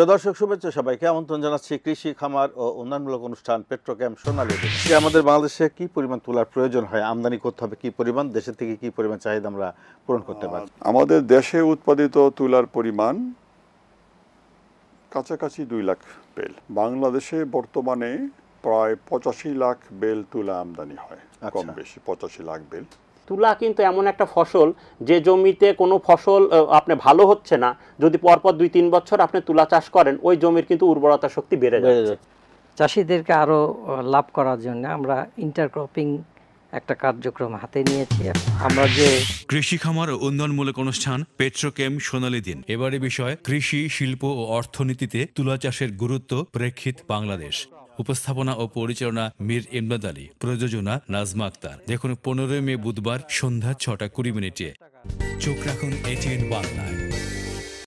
প্রিয় দর্শক শুভেচ্ছা সবাইকে আমন্ত্রণ জানাচ্ছি কৃষি খামার ও উন্নয়নমূলক অনুষ্ঠান পেট্রোক্যাম সোনালী যে আমাদের বাংলাদেশে কি পরিমাণ তুলার প্রয়োজন হয় আমদানি করতে হবে কি পরিমাণ দেশের থেকে কি পরিমাণ চাহিদা আমরা পূরণ করতে পারি আমাদের দেশে উৎপাদিত তুলার পরিমাণ কাছাকাছি দুই লাখ বেল বাংলাদেশে বর্তমানে প্রায় পঁচাশি লাখ বেল তুলা আমদানি হয় আচ্ছা। কম বেশি পঁচাশি লাখ বেল তুলা কিন্তু এমন একটা ফসল যে জমিতে কোনো ফসল আপনি ভালো হচ্ছে না যদি পরপর দুই তিন বছর আপনি তুলা চাষ করেন ওই জমির কিন্তু উর্বরতা শক্তি বেড়ে যাচ্ছে চাষিদেরকে আরও লাভ করার জন্য আমরা ইন্টারক্রপিং একটা কার্যক্রম হাতে নিয়েছি আমরা যে কৃষি খামার উন্নয়নমূলক অনুষ্ঠান পেট্রোকেম সোনালী দিন এবারে বিষয় কৃষি শিল্প ও অর্থনীতিতে তুলা চাষের গুরুত্ব প্রেক্ষিত বাংলাদেশ উপস্থাপনা ও পরিচালনা মীর ইমদাদ আলী প্রযোজনা নাজমা আক্তার দেখুন পনেরোই মে বুধবার সন্ধ্যা ছটা কুড়ি মিনিটে চোখ রাখুন এটিএন বাংলায়